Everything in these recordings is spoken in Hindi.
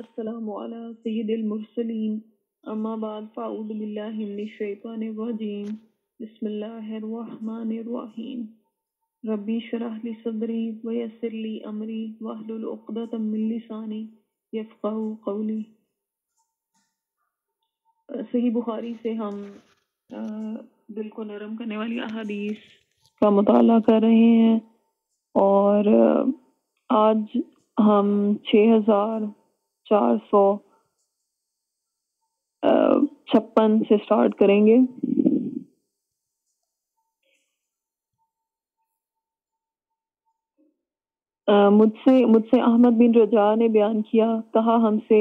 السلام على سيد المرسلين أما بعد فأعوذ بالله من الشيطان الرجيم بسم الله الرحمن الرحيم ربي شرح لي صدري ويسر لي أمري واحلل عقدة من لساني يفقه قولي सही बुखारी से हम दिल को नरम करने वाली अहादीस का मताल कर रहे हैं और आज हम 6000 चार सौ छप्पन से स्टार्ट करेंगे मुझसे मुझसे अहमद बिन रजा ने बयान किया कहा हमसे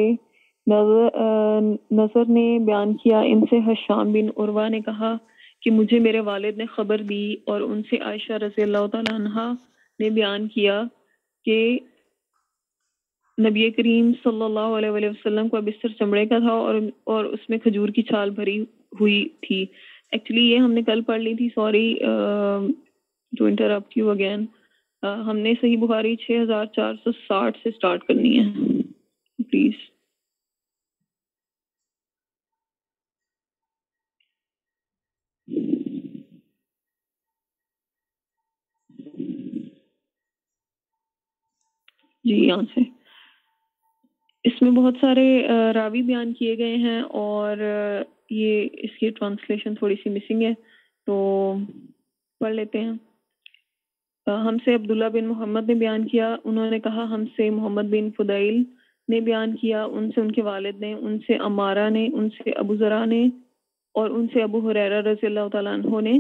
नजर नजर ने बयान किया इनसे हशाम बिन उर्वा ने कहा कि मुझे मेरे वालिद ने खबर दी और उनसे आयशा रजी अल्लाह ने बयान किया कि नबी करीम सल्लल्लाहु को वसल्लम का बिस्तर चमड़े का था और और उसमें खजूर की छाल भरी हुई थी एक्चुअली ये हमने कल पढ़ ली थी sorry to interrupt you again हमने सही बुखारी 6460 से स्टार्ट करनी है प्लीज जी यहाँ से इसमें बहुत सारे रावी बयान किए गए हैं और ये इसकी ट्रांसलेशन थोड़ी सी मिसिंग है तो पढ़ लेते हैं हमसे अब्दुल्ला बिन मोहम्मद ने बयान किया उन्होंने कहा हमसे मोहम्मद बिन फुदाइल ने बयान किया उनसे उनके वालिद ने उनसे अमारा ने उनसे अबू जरा ने और उनसे अबू हुरैरा रजी अल्लाह तहों ने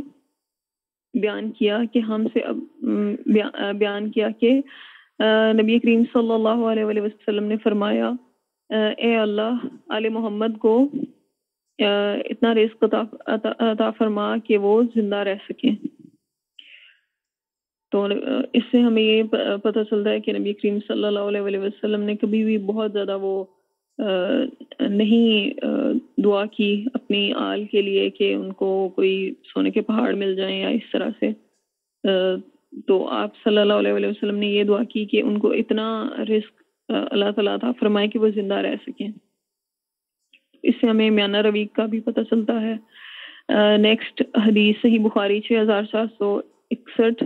बयान किया कि हमसे अब ब्या, किया कि नबी करीम सल्लल्लाहु अलैहि ने फरमाया ए अल्लाह आल मोहम्मद को इतना रिस्क अता फरमा कि वो जिंदा रह सकें तो इससे हमें ये पता चलता है कि नबी करीम सल्लल्लाहु अलैहि वसल्लम ने कभी भी बहुत ज़्यादा वो नहीं दुआ की अपनी आल के लिए कि उनको कोई सोने के पहाड़ मिल जाए या इस तरह से तो आप सल्लल्लाहु अलैहि वसल्लम ने ये दुआ की कि उनको इतना रिस्क अल्लाह ताला था फरमाए कि वो ज़िंदा रह सकें इससे हमें म्याना रवीक का भी पता चलता है नेक्स्ट हदीस सही बुखारी छः हज़ार चार सौ इकसठ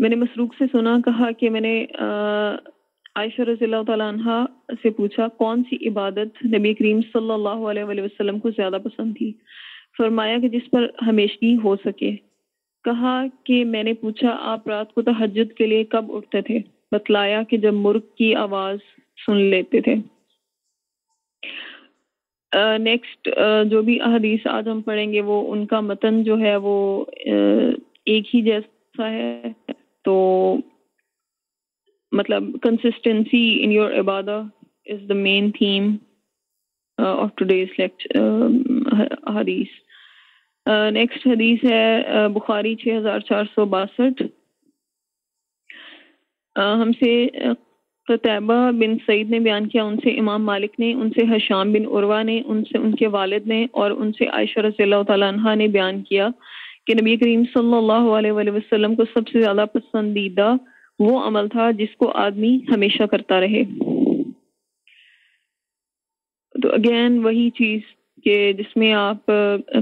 मैंने मसरूक से सुना कहा कि मैंने आयशा रजील्ला तहा से पूछा कौन सी इबादत नबी करीम सल्लल्लाहु अलैहि वसल्लम को ज़्यादा पसंद थी फरमाया कि जिस पर हमेशगी हो सके कहा कि मैंने पूछा आप रात को तहजद के लिए कब उठते थे बतलाया कि जब मुर्ग की आवाज सुन लेते थे नेक्स्ट uh, uh, जो भी अहदीस आज हम पढ़ेंगे वो उनका मतन जो है वो uh, एक ही जैसा है तो मतलब कंसिस्टेंसी इन योर इबादा is the main theme of today's अहदीस नेक्स्ट हदीस है बुखारी छः हज़ार चार सौ बासठ हमसे कतैबा बिन सईद ने बयान किया उनसे इमाम मालिक ने उनसे हशाम बिन उर्वा ने उनसे उनके वालिद ने और उनसे आयशा रजील्ला तह ने बयान किया कि नबी करीम सल्लल्लाहु अलैहि वसल्लम को सबसे ज़्यादा पसंदीदा वो अमल था जिसको आदमी हमेशा करता रहे तो अगेन वही चीज़ कि जिसमें आप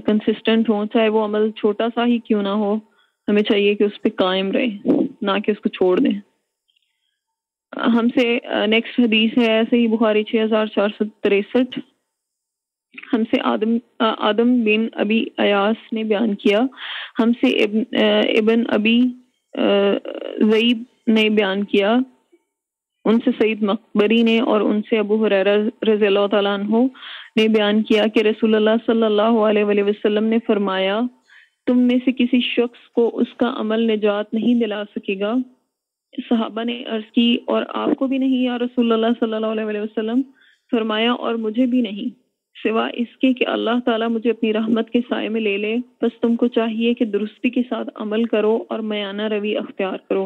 कंसिस्टेंट हों चाहे वो अमल छोटा सा ही क्यों ना हो हमें चाहिए कि उस पर कायम रहे ना कि उसको छोड़ दें हमसे नेक्स्ट हदीस है ऐसे ही बुखारी छः हज़ार चार सौ तिरसठ हमसे आदम आदम बिन अबी अयास ने बयान किया हमसे इबन, अबी जईब ने बयान किया उनसे सईद मकबरी ने और उनसे अबू हुरैरा रजील्ला तु ने बयान किया कि रसूलुल्लाह सल्लल्लाहु अलैहि वसल्लम ने फरमाया तुम में से किसी शख्स को उसका अमल निजात नहीं दिला सकेगा सहाबा ने अर्ज की और आपको भी नहीं या रसूलुल्लाह सल्लल्लाहु अलैहि वसल्लम फरमाया और मुझे भी नहीं सिवा इसके कि अल्लाह ताला मुझे अपनी रहमत के साय में ले ले बस तुमको चाहिए कि दुरुस्ती के साथ अमल करो और मयाना रवि अख्तियार करो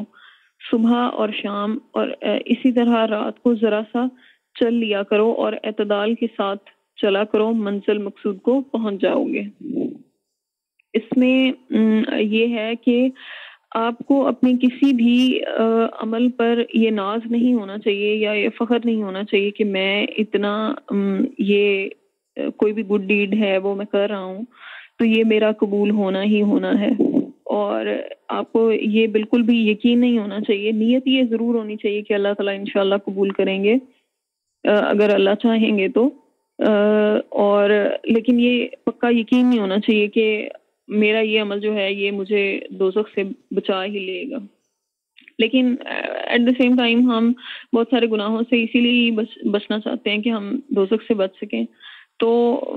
सुबह और शाम और इसी तरह रात को ज़रा सा चल लिया करो और अतदाल के साथ चला करो मंजिल मकसूद को पहुंच जाओगे इसमें ये है कि आपको अपने किसी भी आ, अमल पर ये नाज नहीं होना चाहिए या ये फ़ख्र नहीं होना चाहिए कि मैं इतना ये कोई भी गुड डीड है वो मैं कर रहा हूँ तो ये मेरा कबूल होना ही होना है और आपको ये बिल्कुल भी यकीन नहीं होना चाहिए नीयत ये ज़रूर होनी चाहिए कि अल्लाह ताला इंशाल्लाह कबूल करेंगे अगर अल्लाह चाहेंगे तो और लेकिन ये पक्का यकीन नहीं होना चाहिए कि मेरा ये अमल जो है ये मुझे दोजख से बचा ही लेगा लेकिन एट द सेम टाइम हम बहुत सारे गुनाहों से इसीलिए बच बचना चाहते हैं कि हम दोजख से बच सकें तो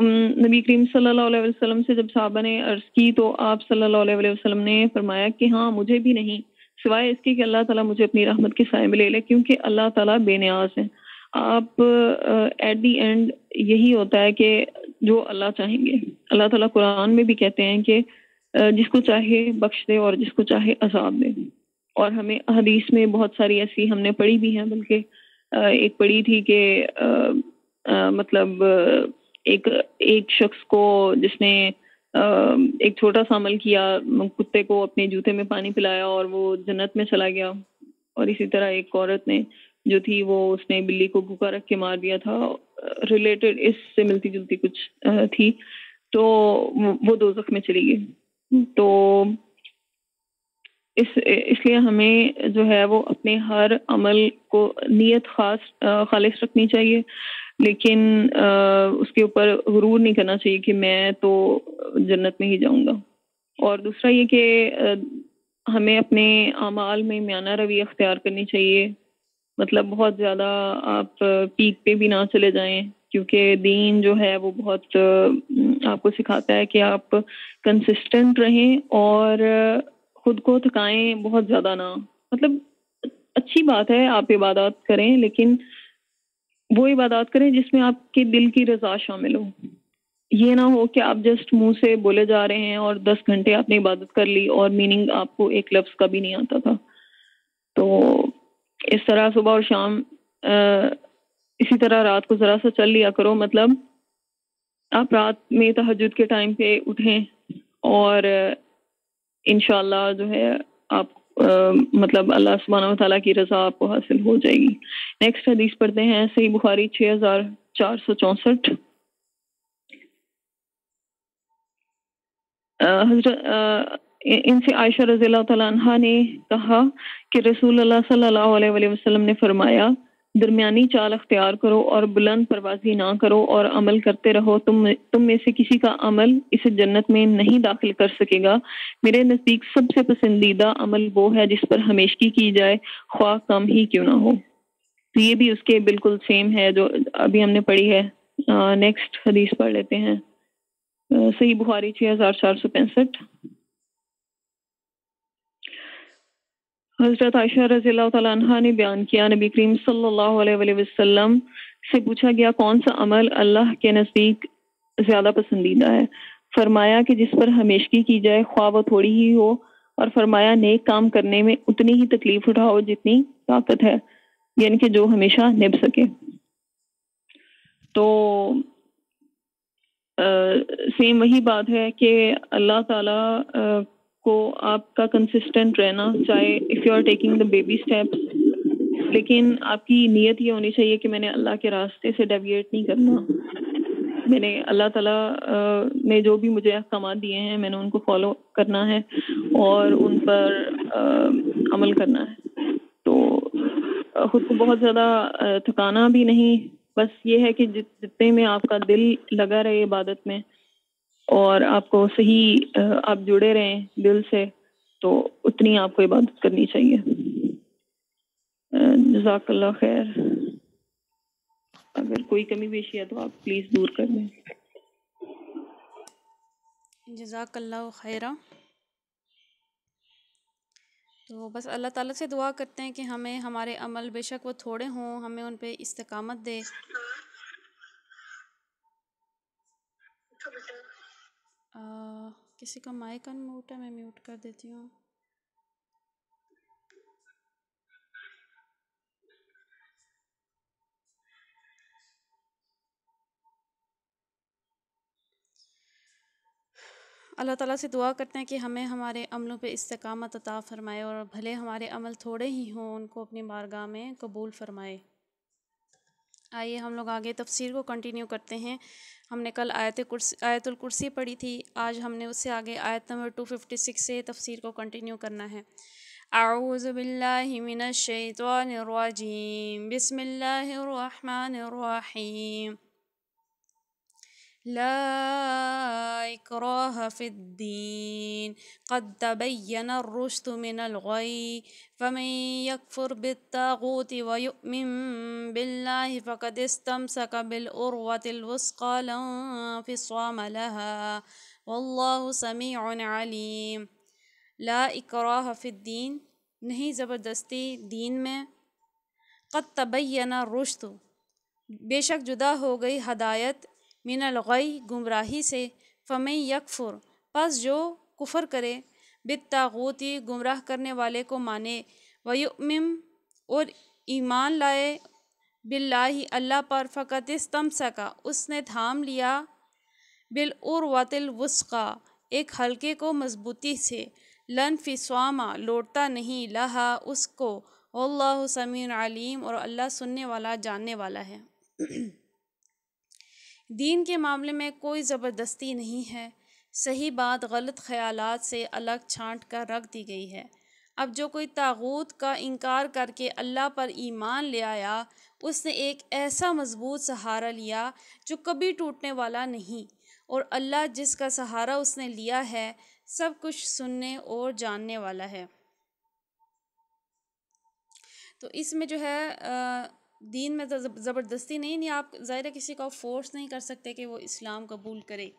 नबी करीम सल्लल्लाहु अलैहि वसल्लम से जब साहबा ने अर्ज़ की तो आप सल्लल्लाहु अलैहि वसल्लम ने फरमाया कि हाँ मुझे भी नहीं सिवाय इसके कि अल्लाह ताला मुझे अपनी रहमत के साय में ले ले क्योंकि अल्लाह ताला बेनियाज है आप एट दी एंड यही होता है कि जो अल्लाह चाहेंगे अल्लाह ताला कुरान में भी कहते हैं कि जिसको चाहे बख्श दे और जिसको चाहे अजाब दे और हमें हदीस में बहुत सारी ऐसी हमने पढ़ी भी हैं बल्कि एक पढ़ी थी कि मतलब एक एक शख्स को जिसने एक छोटा सा अमल किया कुत्ते को अपने जूते में पानी पिलाया और वो जन्नत में चला गया और इसी तरह एक औरत ने जो थी वो उसने बिल्ली को गुका रख के मार दिया था रिलेटेड इससे मिलती जुलती कुछ थी तो वो दो जख्म में चली गई तो इस इसलिए हमें जो है वो अपने हर अमल को नीयत खास खालिश रखनी चाहिए लेकिन आ, उसके ऊपर गुरूर नहीं करना चाहिए कि मैं तो जन्नत में ही जाऊंगा और दूसरा ये कि हमें अपने अमाल में म्याना रवि अख्तियार करनी चाहिए मतलब बहुत ज़्यादा आप पीक पे भी ना चले जाएं क्योंकि दीन जो है वो बहुत आपको सिखाता है कि आप कंसिस्टेंट रहें और खुद को थकाएं बहुत ज़्यादा ना मतलब अच्छी बात है आप इबादत करें लेकिन वो इबादत करें जिसमें आपके दिल की रजा शामिल हो ये ना हो कि आप जस्ट मुंह से बोले जा रहे हैं और दस घंटे आपने इबादत कर ली और मीनिंग आपको एक लफ्ज़ का भी नहीं आता था तो इस तरह सुबह और शाम इसी तरह रात को ज़रा सा चल लिया करो मतलब आप रात में तहजद के टाइम पे उठें और इन जो है आप आ, मतलब अल्लाह सुबहाना तला की रज़ा आपको हासिल हो जाएगी नेक्स्ट हदीस पढ़ते हैं सही बुखारी छः हज़ार चार सौ चौंसठ हजरत इनसे आयशा रजील ने कहा कि रसूल सल्लाम ने फरमाया दरमियानी चाल अख्तियार करो और बुलंद परवाजी ना करो और अमल करते रहो तुम तुम में से किसी का अमल इस जन्नत में नहीं दाखिल कर सकेगा मेरे नज़दीक सबसे पसंदीदा अमल वो है जिस पर हमेशगी की जाए ख्वाह कम ही क्यों ना हो तो ये भी उसके बिल्कुल सेम है जो अभी हमने पढ़ी है नेक्स्ट हदीस पढ़ लेते हैं सही बुखारी छः हज़ार चार सौ पैंसठ हजरत आयशा रजी तला ने बयान किया नबी करीम सल्लल्लाहु अलैहि वसल्लम से पूछा गया कौन सा अमल अल्लाह के नज़दीक ज़्यादा पसंदीदा है फरमाया कि जिस पर हमेशगी की जाए ख्वाह वो थोड़ी ही हो और फरमाया नेक काम करने में उतनी ही तकलीफ उठाओ जितनी ताकत है यानी कि जो हमेशा निभ सके तो आ, सेम वही बात है कि अल्लाह ताला आ, आपको आपका कंसिस्टेंट रहना चाहे if you are taking the baby steps लेकिन आपकी नीयत ये होनी चाहिए कि मैंने अल्लाह के रास्ते से डेविएट नहीं करना मैंने अल्लाह ताला ने जो भी मुझे अहकाम दिए हैं मैंने उनको फॉलो करना है और उन पर आ, अमल करना है तो खुद को बहुत ज़्यादा थकाना भी नहीं बस ये है कि जितने में आपका दिल लगा रहे इबादत में और आपको सही आप जुड़े रहें दिल से तो उतनी आपको इबादत करनी चाहिए जजाकल्ला खैर अगर कोई कमी पेशी है तो आप प्लीज़ दूर कर दें जजाकल्ला खैरा तो बस अल्लाह ताला से दुआ करते हैं कि हमें हमारे अमल बेशक वो थोड़े हों हमें उन पर इस्तकामत दे किसी का माइक अनम्यूट है मैं म्यूट कर देती हूँ अल्लाह ताला से दुआ करते हैं कि हमें हमारे अमलों पे इस्तकामत अता फ़रमाए और भले हमारे अमल थोड़े ही हों उनको अपनी बारगाह में कबूल फ़रमाए आइए हम लोग आगे तफसीर को कंटिन्यू करते हैं हमने कल आयत कुर्सी आयतुल कुर्सी पढ़ी थी आज हमने उससे आगे आयत नंबर टू फिफ्टी सिक्स से तफसीर को कंटिन्यू करना है आऊज़बिल्लिमिनशैतवानरजीम बसमिल्लर لا إكراه في الدين قد تبين الرشد من الغي فمن يكفر بالطاغوت ويؤمن بالله فقد استمسك بالأروة الوثقى لا انفصام لها والله سميع عليم لا إكراه في الدين नहीं ज़बरदस्ती दीन में कद तबैना रुश्त बेशक जुदा हो गई हदायत मिनलगई गुमराही से फ़मई यकफुर पस जो कुफर करे बितागोती गुमराह करने वाले को माने वयुमिम और ईमान लाए बिल्लाही अल्लाह पर फ़कत तमसका उसने थाम लिया बिल उर्वातिल वस्का एक हल्के को मजबूती से लन फिसवामा लौटता नहीं लहा उसको अल्लाह समीन अलीम और अल्लाह सुनने वाला जानने वाला है दीन के मामले में कोई ज़बरदस्ती नहीं है सही बात गलत ख्यालात से अलग छांट कर रख दी गई है अब जो कोई तागूत का इनकार करके अल्लाह पर ईमान ले आया उसने एक ऐसा मजबूत सहारा लिया जो कभी टूटने वाला नहीं और अल्लाह जिसका सहारा उसने लिया है सब कुछ सुनने और जानने वाला है तो इसमें जो है आ, दीन में तो ज़बरदस्ती नहीं नहीं आप ज़ाहिर किसी को फोर्स नहीं कर सकते कि वो इस्लाम कबूल करे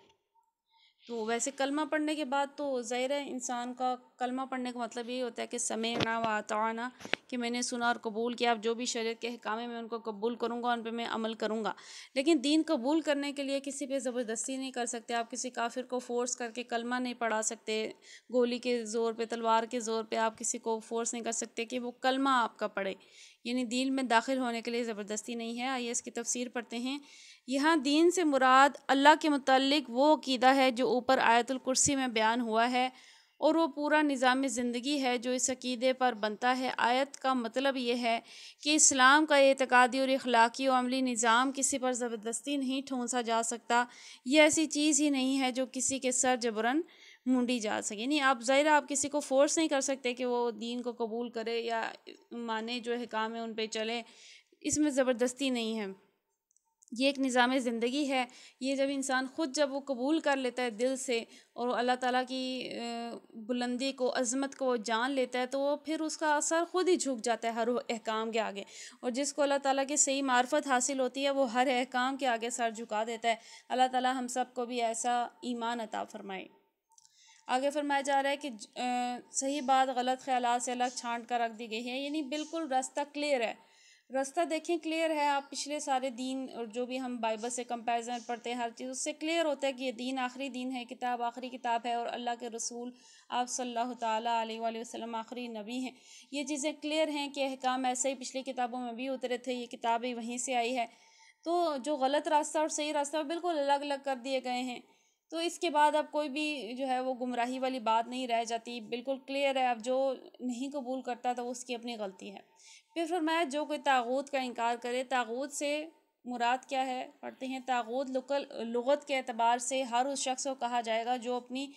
तो वैसे कलमा पढ़ने के बाद तो ज़ाहिर इंसान का कलमा पढ़ने का मतलब यही होता है कि समय ना वाता कि मैंने सुना और कबूल किया आप जो भी शरीत के अहकाम मैं उनको कबूल करूँगा उन पर मैं अमल करूँगा लेकिन दीन कबूल करने के लिए किसी पर ज़बरदस्ती नहीं कर सकते आप किसी काफिर को फ़ोर्स करके कलमा नहीं पढ़ा सकते गोली के ज़ोर पर तलवार के ज़ोर पर आप किसी को फ़ोर्स नहीं कर सकते कि वो कलमा आपका पढ़े यानी दीन में दाखिल होने के लिए ज़बरदस्ती नहीं है आइए इसकी तफसीर पढ़ते हैं यहाँ दीन से मुराद अल्लाह के मतलब वो अकीदा है जो ऊपर आयतुल कुर्सी में बयान हुआ है और वो पूरा निज़ाम ज़िंदगी है जो इस अकीदे पर बनता है आयत का मतलब ये है कि इस्लाम का एतकादी और अखलाकी अमली निज़ाम किसी पर ज़बरदस्ती नहीं ठोंसा जा सकता यह ऐसी चीज़ ही नहीं है जो किसी के सर जबरन ढूंढी जा सके नहीं आप ज़ाहिर आप किसी को फोर्स नहीं कर सकते कि वो दीन को कबूल करे या माने जो हकाम है उन पर चले इसमें ज़बरदस्ती नहीं है ये एक निज़ाम ज़िंदगी है ये जब इंसान ख़ुद जब वो कबूल कर लेता है दिल से और अल्लाह ताला की बुलंदी को अज़मत को वो जान लेता है तो वो फिर उसका असर ख़ुद ही झुक जाता है हर अहकाम के आगे और जिसको अल्लाह ताला की सही मार्फत हासिल होती है वो हर अहकाम के आगे सर झुका देता है अल्लाह ताला हम सब को भी ऐसा ईमान अता फ़रमाए आगे फरमाया जा रहा है कि आ, सही बात गलत ख्याल से अलग छांट कर रख दी गई है यानी बिल्कुल रास्ता क्लियर है रास्ता देखें क्लियर है आप पिछले सारे दिन और जो भी हम बाइबल से कंपैरिजन पढ़ते हैं हर चीज़ उससे क्लियर होता है कि ये दीन आखिरी दीन है किताब आखिरी किताब है और अल्लाह के रसूल आप सल्लल्लाहु अलैहि वसल्लम आखिरी नबी हैं ये चीज़ें क्लियर हैं कि अहकाम ऐसे ही पिछली किताबों में भी उतरे थे ये किताब वहीं से आई है तो जो गलत रास्ता और सही रास्ता बिल्कुल अलग अलग कर दिए गए हैं तो इसके बाद अब कोई भी जो है वो गुमराही वाली बात नहीं रह जाती बिल्कुल क्लियर है अब जो नहीं कबूल करता तो उसकी अपनी गलती है फिर फरमाया जो कोई तागूत का इनकार करे तागूत से मुराद क्या है पढ़ते हैं तागूत लुकल लगत के अतबार से हर उस शख्स को कहा जाएगा जो अपनी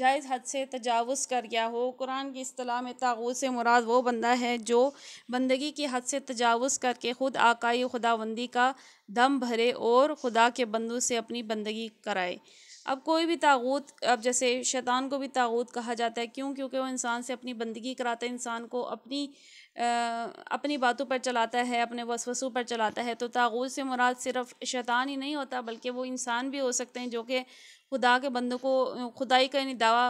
जायज़ हद से तजावज़ कर गया हो कुरान की अतलाह में तागूत से मुराद वो बंदा है जो बंदगी की हद से तजावज़ करके ख़ुद आकाई खुदाबंदी का दम भरे और खुदा के बंदू से अपनी बंदगी कराए अब कोई भी तागूत अब जैसे शैतान को भी तागूत कहा जाता है क्यों क्योंकि वो इंसान से अपनी बंदगी कराता है इंसान को अपनी आ, अपनी बातों पर चलाता है अपने वसवसों पर चलाता है तो तागूत से मुराद सिर्फ शैतान ही नहीं होता बल्कि वो इंसान भी हो सकते हैं जो कि खुदा के बंदों को खुदाई का यानी दावा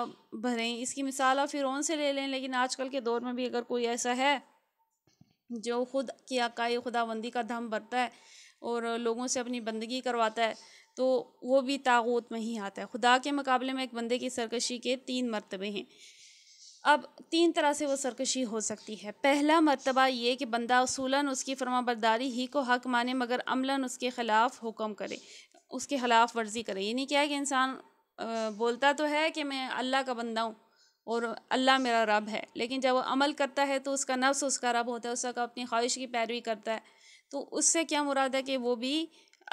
भरें इसकी मिसाल आप फिरौन से ले लें लेकिन आजकल के दौर में भी अगर कोई ऐसा है जो खुद की अकाई खुदाबंदी का दम भरता है और लोगों से अपनी बंदगी करवाता है तो वो भी तागूत में ही आता है खुदा के मुकाबले में एक बंदे की सरकशी के तीन मरतबे हैं अब तीन तरह से वो सरकशी हो सकती है पहला मरतबा ये कि बंदा असूला उसकी फरमाबरदारी ही को हक माने मगर अमला उसके ख़िलाफ़ हुक्म करे उसके ख़िलाफ़ वर्जी करे ये नहीं क्या है कि इंसान बोलता तो है कि मैं अल्लाह का बंदा हूँ और अल्लाह मेरा रब है लेकिन जब वो अमल करता है तो उसका नफ्स उसका रब होता है उसका अपनी ख्वाहिश की पैरवी करता है तो उससे क्या मुराद है कि वो भी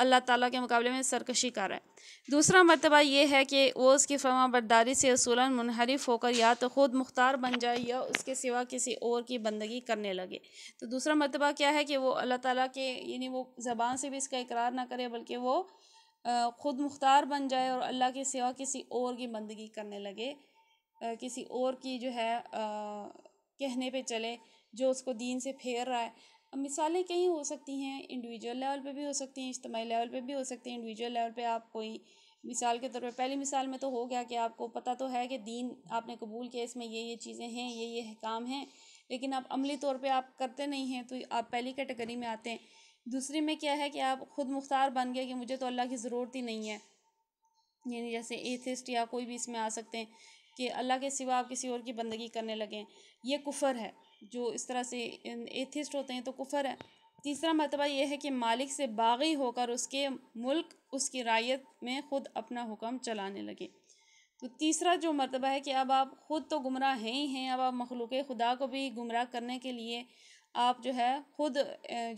अल्लाह ताला के मुकाबले में सरकशी कर रहा है दूसरा मरतबा ये है कि वो उसकी फर्मा बरदारी से असूला मुनहरफ होकर या तो ख़ुद मुख्तार बन जाए या उसके सिवा किसी और की बंदगी करने लगे तो दूसरा मरतबा क्या है कि वो अल्लाह ताला के यानी वो ज़बान से भी इसका इकरार ना करे बल्कि वो ख़ुद मुख्तार बन जाए और अल्लाह के सिवा किसी और की बंदगी करने लगे किसी और की जो है कहने पर चले जो उसको दीन से फेर रहा है अब मिसालें कहीं हो सकती हैं इंडिविजुअल लेवल पे भी हो सकती हैं इज्तमी लेवल पे भी हो सकती हैं इंडिविजुअल लेवल पे आप कोई मिसाल के तौर पर पहली मिसाल में तो हो गया कि आपको पता तो है कि दीन आपने कबूल किया इसमें ये ये चीज़ें हैं ये ये काम हैं लेकिन आप अमली तौर पर आप करते नहीं हैं तो आप पहली कैटेगरी में आते हैं दूसरी में क्या है कि आप ख़ुद मुख्तार बन गए कि मुझे तो अल्लाह की ज़रूरत ही नहीं है यानी जैसे एथिस्ट या कोई भी इसमें आ सकते हैं कि अल्लाह के सिवा आप किसी और की बंदगी करने लगें यह कुफ़र है जो इस तरह से एथिस्ट होते हैं तो कुफर है तीसरा मरतबा यह है कि मालिक से बागी होकर उसके मुल्क उसकी रायत में ख़ुद अपना हुक्म चलाने लगे तो तीसरा जो मरतबा है कि अब आप ख़ुद तो गुमराह हैं ही हैं अब आप मखलूक खुदा को भी गुमराह करने के लिए आप जो है ख़ुद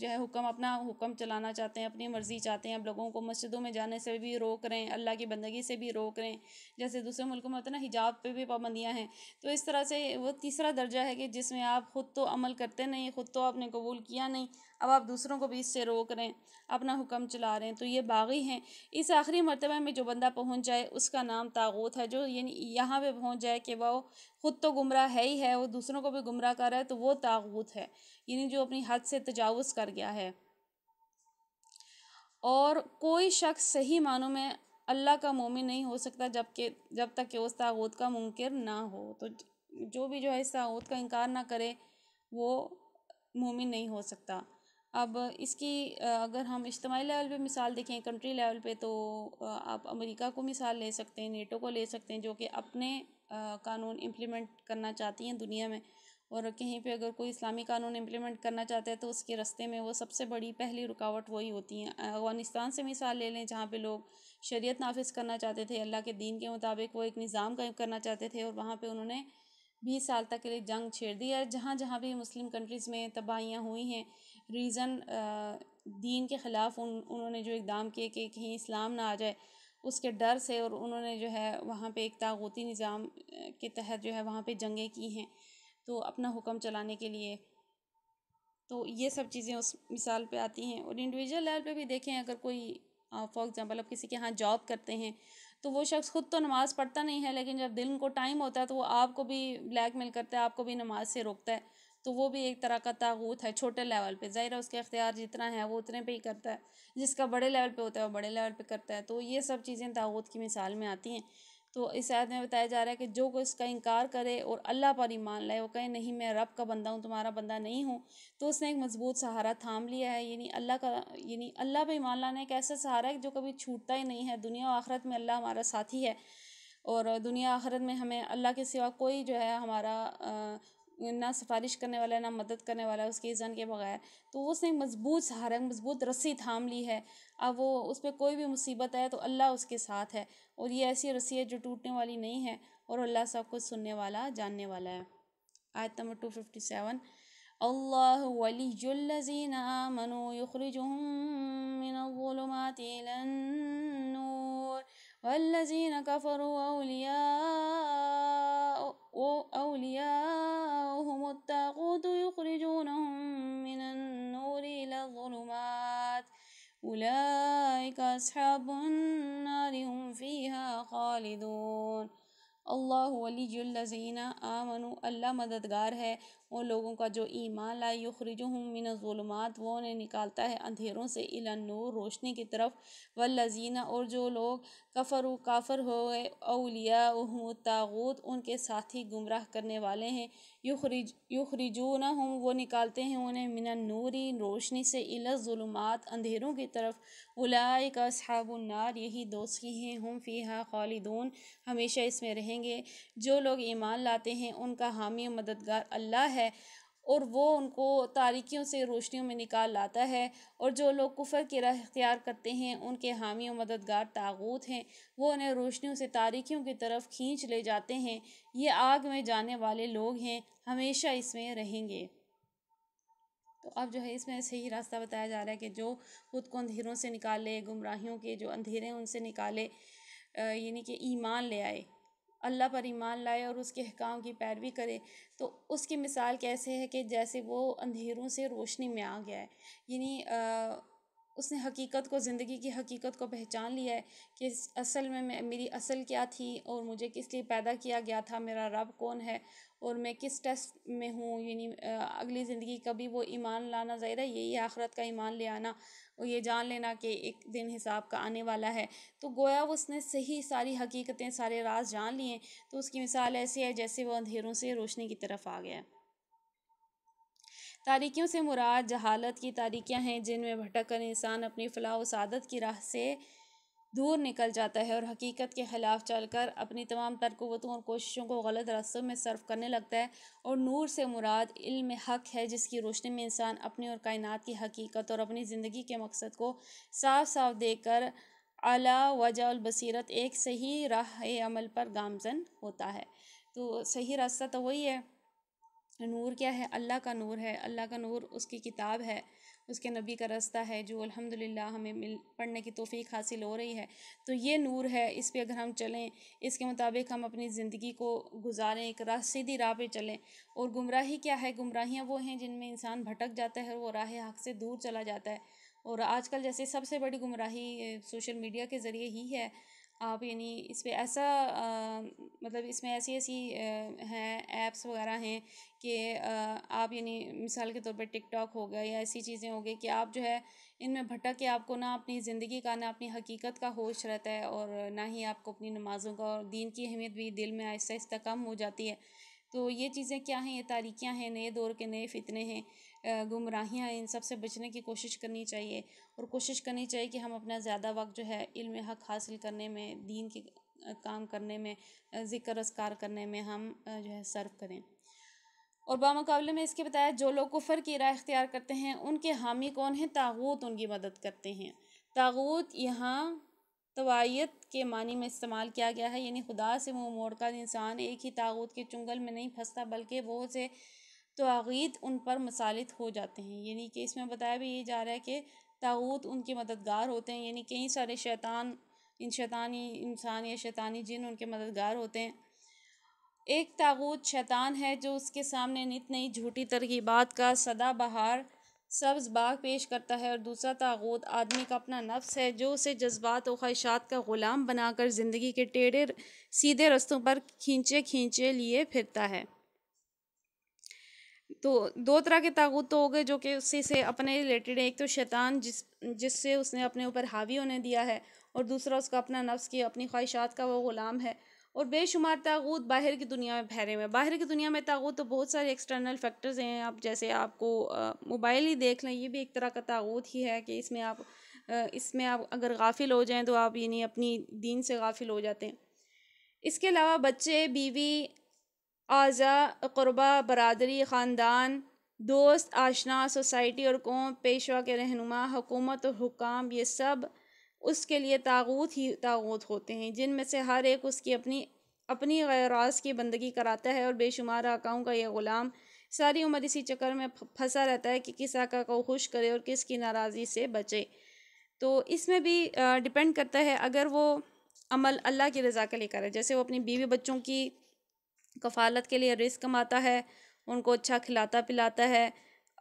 जो है हुक्म अपना हुक्म चलाना चाहते हैं अपनी मर्ज़ी चाहते हैं आप लोगों को मस्जिदों में जाने से भी रोक रहे हैं अल्लाह की बंदगी से भी रोक रहे हैं जैसे दूसरे मुल्कों में होता है ना हिजाब पे भी पाबंदियाँ हैं तो इस तरह से वो तीसरा दर्जा है कि जिसमें आप ख़ुद तो अमल करते नहीं ख़ुद तो आपने कबूल किया नहीं अब आप दूसरों को भी इससे रोक रहे हैं अपना हुक्म चला रहे हैं तो ये बागी हैं इस आखिरी मरतबा में जो बंदा पहुँच जाए उसका नाम तागोत है जो यानी यहाँ पर पहुँच जाए कि वह ख़ुद तो गुमराह है ही है वो दूसरों को भी गुमराह कर रहा है तो वो तागूत है यानी जो अपनी हद से तजावज़ कर गया है और कोई शख्स सही मानों में अल्लाह का मोमिन नहीं हो सकता जबकि जब तक कि उस तागूत का मुनकर ना हो तो जो भी जो है इस तागूत का इनकार ना करे वो मोमिन नहीं हो सकता अब इसकी अगर हम इज्तमी लेवल पे मिसाल देखें कंट्री लेवल पे तो आप अमेरिका को मिसाल ले सकते हैं नेटो को ले सकते हैं जो कि अपने कानून इम्प्लीमेंट करना चाहती हैं दुनिया में और कहीं पे अगर कोई इस्लामी कानून इम्प्लीमेंट करना चाहता है तो उसके रस्ते में वो सबसे बड़ी पहली रुकावट वही होती हैं अफ़गानिस्तान से मिसाल ले लें जहाँ पे लोग शरीयत नाफिज करना चाहते थे अल्लाह के दीन के मुताबिक वो एक निज़ाम कायम करना चाहते थे और वहाँ पर उन्होंने बीस साल तक के लिए जंग छेड़ दी है जहाँ जहाँ भी मुस्लिम कंट्रीज़ में तबाहियाँ हुई हैं रीज़न दीन के ख़िलाफ़ उन उन्होंने जो इकदाम किए कि कहीं इस्लाम ना आ जाए उसके डर से और उन्होंने जो है वहाँ पे एक तागोती निज़ाम के तहत जो है वहाँ पे जंगें की हैं तो अपना हुक्म चलाने के लिए तो ये सब चीज़ें उस मिसाल पे आती हैं और इंडिविजुअल लेवल पे भी देखें अगर कोई फॉर एग्ज़ाम्पल अब किसी के यहाँ जॉब करते हैं तो वो शख्स ख़ुद तो नमाज़ पढ़ता नहीं है लेकिन जब दिन को टाइम होता है तो वो आपको भी ब्लैक मेल करता है आपको भी नमाज से रोकता है तो वो भी एक तरह का तागूत है छोटे लेवल पे ज़ाहिर है उसके अख्तियार जितना है वो उतने पे ही करता है जिसका बड़े लेवल पे होता है वो बड़े लेवल पे करता है तो ये सब चीज़ें तागूत की मिसाल में आती हैं तो इस आयत में बताया जा रहा है कि जो कोई इसका इनकार करे और अल्लाह पर ईमान लाए वो कहे नहीं मैं रब का बंदा हूँ तुम्हारा बंदा नहीं हूँ तो उसने एक मजबूत सहारा थाम लिया है यानी अल्लाह का यानी अल्लाह पर ईमान लाना एक ऐसा सहारा है जो कभी छूटता ही नहीं है दुनिया और आखरत में अल्लाह हमारा साथी है और दुनिया आखरत में हमें अल्लाह के सिवा कोई जो है हमारा ना सिफारिश करने वाला है ना मदद करने वाला है उसके इज़न के बगैर तो उसने मज़बूत सहारा मज़बूत रस्सी थाम ली है अब वो उस पर कोई भी मुसीबत आए तो अल्लाह उसके साथ है और ये ऐसी रस्सी है जो टूटने वाली नहीं है और अल्लाह सब कुछ सुनने वाला जानने वाला है आयत number two fifty seven Allah वलीजीन मनो यखरजुम मिन والذين كفروا أولياء أولياءهم الطاغوت يخرجونهم من النور إلى الظلمات أولئك أصحاب النار هم فيها خالدون الله ولي الذين آمنوا الله مددگار ہے उन लोगों का जो ईमान लाए युखरजू मिनज़ुलमात वो उन्हें निकालता है अंधेरों से इलानूर रोशनी की तरफ व लजीना और जो लोग कफ़र काफ़र हो गए अलिया तागूत उनके साथी गुमराह करने वाले हैं युखरिज ना हम वो निकालते हैं उन्हें मिनन नूरी रोशनी से इलाजुलमात अंधेरों की तरफ उलाए का नार यही दोस्ती हैं हम फ़ीहा खालिदून हमेशा इसमें रहेंगे जो लोग ईमान लाते हैं उनका हामी मददगार अल्लाह है और वो उनको तारीकियों से रोशनियों में निकाल लाता है और जो लोग कुफर के राह अख्तियार करते हैं उनके हामी और मददगार तागूत हैं वो उन्हें रोशनियों से तारीकियों की तरफ खींच ले जाते हैं ये आग में जाने वाले लोग हैं हमेशा इसमें रहेंगे तो अब जो है इसमें सही रास्ता बताया जा रहा है कि जो खुद को अंधेरों से निकाले गुमराहियों के जो अंधेरे हैं उनसे निकाले यानी कि ईमान ले आए अल्लाह पर ईमान लाए और उसके अहकाम की पैरवी करे तो उसकी मिसाल कैसे है कि जैसे वो अंधेरों से रोशनी में आ गया है यानी उसने हकीकत को ज़िंदगी की हकीकत को पहचान लिया है कि असल में मैं मेरी असल क्या थी और मुझे किस लिए पैदा किया गया था मेरा रब कौन है और मैं किस टेस्ट में हूँ यानी अगली ज़िंदगी कभी वो ईमान लाना ज़ाहिर है यही आखरत का ईमान ले आना और ये जान लेना कि एक दिन हिसाब का आने वाला है तो गोया वो उसने सही सारी हकीकतें सारे राज जान लिए तो उसकी मिसाल ऐसी है जैसे वो अंधेरों से रोशनी की तरफ आ गया तारीख़ियों से मुराद जहालत की तारीकियाँ हैं जिनमें भटक कर इंसान अपनी फ़लाह सादत की राह से दूर निकल जाता है और हकीकत के ख़िलाफ़ चल कर अपनी तमाम तरकवतों और कोशिशों को गलत रास्तों में सर्व करने लगता है और नूर से मुराद इल्म हक है जिसकी रोशनी में इंसान अपनी और कायनात की हकीकत और अपनी ज़िंदगी के मकसद को साफ साफ देख कर अला बसीरत एक सही राह अमल पर गामजन होता है तो सही रास्ता तो वही है नूर क्या है अल्लाह का नूर है अल्लाह का नूर उसकी किताब है उसके नबी का रास्ता है जो अल्हम्दुलिल्लाह हमें मिल पढ़ने की तोफ़ी हासिल हो रही है तो ये नूर है इस पे अगर हम चलें इसके मुताबिक हम अपनी ज़िंदगी को गुजारें एक राह सीधी राह पे चलें और गुमराही क्या है गुमराहियाँ वो हैं जिनमें इंसान भटक जाता है और वो राह हक से दूर चला जाता है और आजकल जैसे सबसे बड़ी गुमराही सोशल मीडिया के ज़रिए ही है आप यानी इस पर ऐसा आ, मतलब इसमें ऐसी ऐसी हैं ऐप्स वगैरह हैं कि आप यानी मिसाल के तौर पर टिकटॉक हो गया या ऐसी चीज़ें हो गई कि आप जो है इनमें भटक के आपको ना अपनी ज़िंदगी का ना अपनी हकीकत का होश रहता है और ना ही आपको अपनी नमाज़ों का और दीन की अहमियत भी दिल में आहिस्ता आहिस्ता कम हो जाती है तो ये चीज़ें क्या हैं ये तारीकियां हैं नए दौर के नए फितने हैं गुमराहियाँ हैं इन सब से बचने की कोशिश करनी चाहिए और कोशिश करनी चाहिए कि हम अपना ज़्यादा वक्त जो है इल्म हक हासिल करने में दीन के काम करने में ज़िक्र असकार करने में हम जो है सर्व करें और बामकाबले में इसके बताया जो लोग कुफर की राय इख्तियार करते हैं उनके हामी कौन हैं तागूत उनकी मदद करते हैं तागूत यहाँ तवायत के मानी में इस्तेमाल किया गया है यानी खुदा से मुँह मोड़कर इंसान एक ही तागूत के चुंगल में नहीं फंसता बल्कि बहुत से तोगीत उन पर मसालित हो जाते हैं यानी कि इसमें बताया भी ये जा रहा है कि तागूत उनके मददगार होते हैं यानी कई सारे शैतान इन शैतानी इंसान या शैतानी जिन उनके मददगार होते हैं एक तागूत शैतान है जो उसके सामने नित नई झूठी तरकीबात का सदा बहार सब्ज़ बाग पेश करता है और दूसरा तागूत आदमी का अपना नफ्स है जो उसे जज्बात और ख्वाहिशात का ग़ुलाम बनाकर ज़िंदगी के टेढ़े सीधे रस्तों पर खींचे खींचे लिए फिरता है तो दो तरह के तागूत तो हो गए जो कि उससे से अपने रिलेटेड एक तो शैतान जिस जिससे उसने अपने ऊपर हावी होने दिया है और दूसरा उसका अपना नफ्स की अपनी ख्वाहिशात का वो ग़ुलाम है और बेशुमार तागूत बाहर की दुनिया में फैले हुए हैं बाहर की दुनिया में तागूत तो बहुत सारे एक्सटर्नल फैक्टर्स हैं आप जैसे आपको मोबाइल ही देख लें ये भी एक तरह का तागूत ही है कि इसमें आप इसमें आप अगर गाफिल हो जाएं तो आप यानी अपनी दीन से गाफिल हो जाते हैं इसके अलावा बच्चे बीवी आज़ा क़ुरबा बरदरी ख़ानदान दोस्त आशना सोसाइटी और कौम पेशवा के रहनुमा हुकूमत और हुकाम ये सब उसके लिए तागूत ही तागूत होते हैं जिनमें से हर एक उसकी अपनी अपनी गैराज की बंदगी कराता है और बेशुमार आकाओं का यह ग़ुलाम सारी उम्र इसी चक्कर में फंसा रहता है कि किस आका को खुश करे और किसकी नाराज़गी से बचे तो इसमें भी डिपेंड करता है अगर वो अमल अल्लाह की रज़ा के लिए करे जैसे वो अपनी बीवी बच्चों की कफालत के लिए रिस्क कमाता है उनको अच्छा खिलाता पिलाता है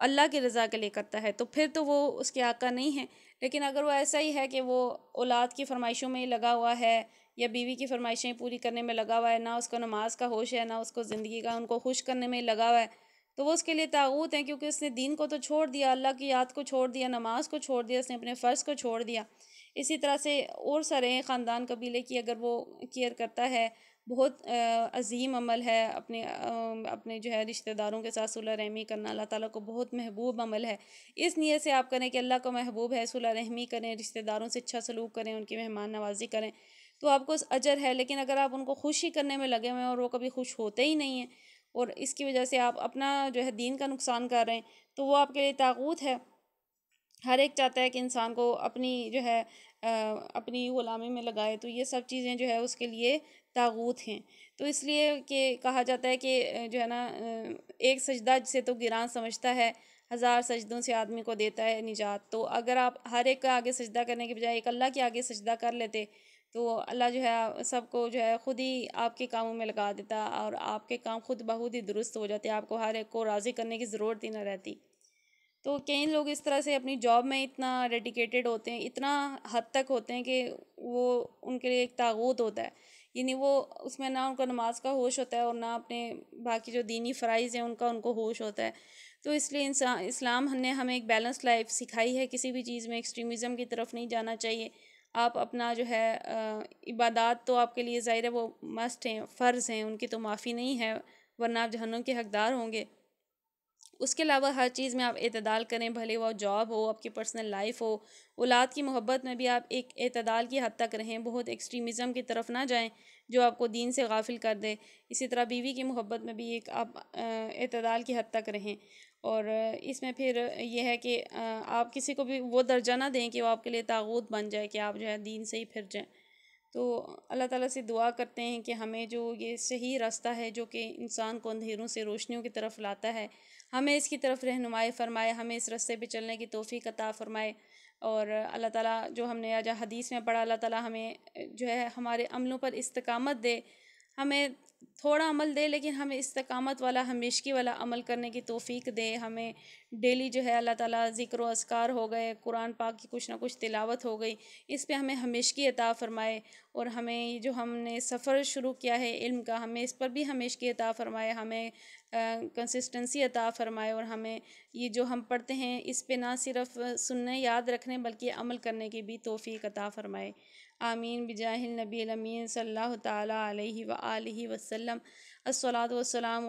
अल्लाह की रज़ा के लिए करता है तो फिर तो वो उसके आका नहीं है लेकिन अगर वो ऐसा ही है कि वो औलाद की फरमाइशों में ही लगा हुआ है या बीवी की फरमाइशें पूरी करने में लगा हुआ है ना उसको नमाज का होश है ना उसको ज़िंदगी का उनको खुश करने में लगा हुआ है तो वो उसके लिए ताऊत हैं क्योंकि उसने दीन को तो छोड़ दिया अल्लाह की याद को छोड़ दिया नमाज को छोड़ दिया उसने अपने फ़र्ज़ को छोड़ दिया इसी तरह से और सारे ख़ानदान कबीले की अगर वो केयर करता है बहुत अजीम अमल है अपने अपने जो है रिश्तेदारों के साथ सुलह रहमी करना अल्लाह ताला को बहुत महबूब अमल है इस नीयत से आप करें कि अल्लाह को महबूब है सुलह रहमी करें रिश्तेदारों से अच्छा सलूक करें उनकी मेहमान नवाजी करें तो आपको अजर है लेकिन अगर आप उनको खुश ही करने में लगे हुए हैं और वो कभी खुश होते ही नहीं हैं और इसकी वजह से आप अपना जो है दीन का नुकसान कर रहे हैं तो वो आपके लिए ताकूत है हर एक चाहता है कि इंसान को अपनी जो है अपनी ग़ुलामी में लगाए तो ये सब चीज़ें जो है उसके लिए तागूत हैं तो इसलिए कि कहा जाता है कि जो है ना एक सजदा से तो गिरान समझता है हज़ार सजदों से आदमी को देता है निजात तो अगर आप हर एक का आगे सजदा करने के बजाय एक अल्लाह के आगे सजदा कर लेते तो अल्लाह जो है सबको जो है ख़ुद ही आपके कामों में लगा देता और आपके काम खुद बहुत ही दुरुस्त हो जाते आपको हर एक को राज़ी करने की ज़रूरत ही ना रहती तो कई लोग इस तरह से अपनी जॉब में इतना डेडिकेटेड होते हैं इतना हद तक होते हैं कि वो उनके लिए एक तागूत होता है यानी वो उसमें ना उनका नमाज का होश होता है और ना अपने बाकी जो दीनी फ़राइज़ हैं उनका उनको होश होता है तो इसलिए इंसान इस्लाम ने हमें एक बैलेंस लाइफ सिखाई है किसी भी चीज़ में एक्सट्रीमिज़म की तरफ नहीं जाना चाहिए आप अपना जो है इबादत तो आपके लिए ज़ाहिर है वो मस्ट हैं फ़र्ज़ हैं उनकी तो माफ़ी नहीं है वरना आप जहनों के हकदार होंगे उसके अलावा हर चीज़ में आप अतदाल करें भले वह जॉब हो आपकी पर्सनल लाइफ हो औलाद की मोहब्बत में भी आप एक अतदाल की हद तक रहें बहुत एक्सट्रीमिज़म की तरफ ना जाएं जो आपको दीन से गाफिल कर दे इसी तरह बीवी की मोहब्बत में भी एक आप अतदाल की हद तक रहें और इसमें फिर यह है कि आप किसी को भी वो दर्जा ना दें कि वो आपके लिए तागूत बन जाए कि आप जो है दीन से ही फिर जाएँ तो अल्लाह ताला से दुआ करते हैं कि हमें जो ये सही रास्ता है जो कि इंसान को अंधेरों से रोशनियों की तरफ लाता है हमें इसकी तरफ रहनुमाई फ़रमाए हमें इस रस्ते पे चलने की तोफ़ी कता फ़रमाए और अल्लाह ताला जो हमने आज हदीस में पढ़ा अल्लाह ताला हमें जो है हमारे अमलों पर इस्तकामत दे हमें थोड़ा अमल दे लेकिन हमें इस्तकामत वाला हमेशगी वाला अमल करने की तोफ़ी दे हमें डेली जो है अल्लाह ताला ज़िक्र असकार हो गए कुरान पाक की कुछ ना कुछ तिलावत हो गई इस पर हमें हमेशगी अता फ़रमाए और हमें जो हमने सफ़र शुरू किया है इल्म का हमें इस पर भी हमेशगी अता फ़रमाए हमें कंसिस्टेंसी अता फ़रमाए और हमें ये जो हम पढ़ते हैं इस पे ना सिर्फ सुनने याद रखने बल्कि अमल करने की भी तोफ़ी अता फ़रमाए आमीन बिजाहिल नबी अमीन ताला अलैहि व वसलम असलात वसलाम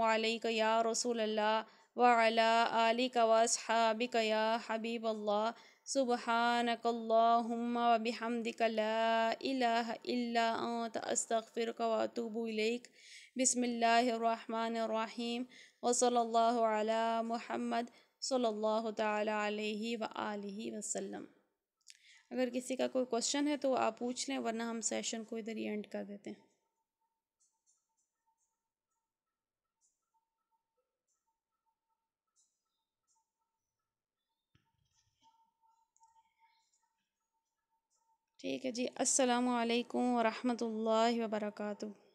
या रसूल अल्लाह वाला आली कवासहाबी कया हबीब अल्लाह सुबहानक अल्लाहुम्मा व बिहमदिक ला इलाहा इल्ला अंत अस्तगफिरुक व अतूबु इलैक बिसमीम वसल्ला महमद सल्ला वसम अगर किसी का कोई क्वेश्चन है तो आप पूछ लें वरना हम सेशन को इधर ही एंड कर देते हैं ठीक है जी अस्सलाम वालेकुम वरहमतुल्लाहि वबरकatuh